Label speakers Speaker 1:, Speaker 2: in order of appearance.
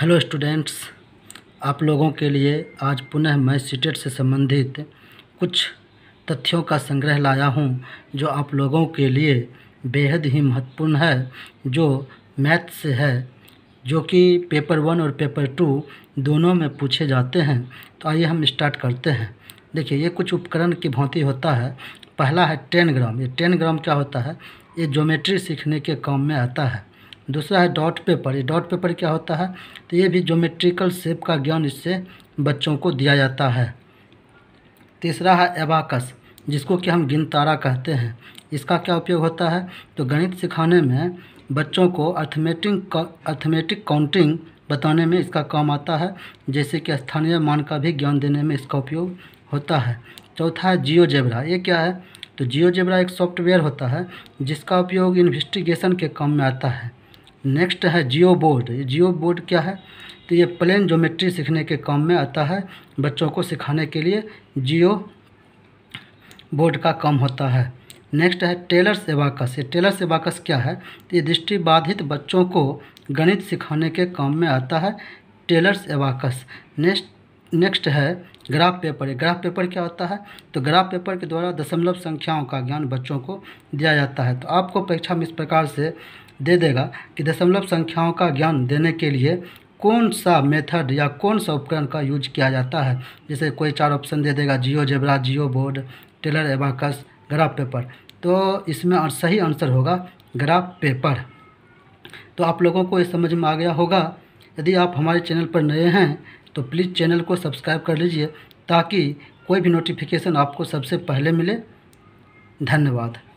Speaker 1: hello students आप लोगों के लिए आज पुनः मैं सीटेट से संबंधित कुछ तथ्यों का संग्रह लाया हूं जो आप लोगों के लिए बेहद ही महत्वपूर्ण है जो मैथ से है जो कि पेपर वन और पेपर टू दोनों में पूछे जाते हैं तो आइए हम स्टार्ट करते हैं देखिए ये कुछ उपकरण की भांति होता है पहला है टेन ग्राम ये टेन ग्राम क्या होता है ये ज्योमेट्री सीखने के काम में आता है दूसरा है डॉट पेपर ये डॉट पेपर क्या होता है तो ये भी जोमेट्रिकल शेप का ज्ञान इससे बच्चों को दिया जाता है तीसरा है एबाकस जिसको कि हम गिनतारा कहते हैं इसका क्या उपयोग होता है तो गणित सिखाने में बच्चों को अर्थमेटिक अर्थमेटिक काउंटिंग बताने में इसका काम आता है जैसे कि स्थानीय मान का भी ज्ञान देने में इसका उपयोग होता है चौथा है जियो जेबरा ये क्या है तो जियो जेबरा एक सॉफ्टवेयर होता है जिसका उपयोग इन्वेस्टिगेशन के काम में आता है नेक्स्ट है जियो बोर्ड ये जियो बोर्ड क्या है तो ये प्लेन ज्योमेट्री सीखने के काम में आता है बच्चों को सिखाने के लिए जियो बोर्ड का काम होता है नेक्स्ट है टेलर सेवाकस ये टेलर सेवाकस क्या है तो ये दृष्टिबाधित बच्चों को गणित सिखाने के काम में आता है टेलर सेवाकस नेक्स्ट नेक्स्ट है ग्राफ पेपर ग्राफ पेपर क्या होता है तो ग्राफ पेपर के द्वारा दशमलव संख्याओं का ज्ञान बच्चों को दिया जाता है तो आपको परीक्षा में इस प्रकार से दे देगा कि दशमलव संख्याओं का ज्ञान देने के लिए कौन सा मेथड या कौन सा उपकरण का यूज किया जाता है जैसे कोई चार ऑप्शन दे देगा GeoGebra geoboard Taylor abacus graph paper तो इसमें सही आंसर होगा ग्राफ पेपर तो आप लोगों को ये समझ में आ गया होगा यदि आप हमारे चैनल पर नए हैं तो प्लीज़ चैनल को सब्सक्राइब कर लीजिए ताकि कोई भी नोटिफिकेशन आपको सबसे पहले मिले धन्यवाद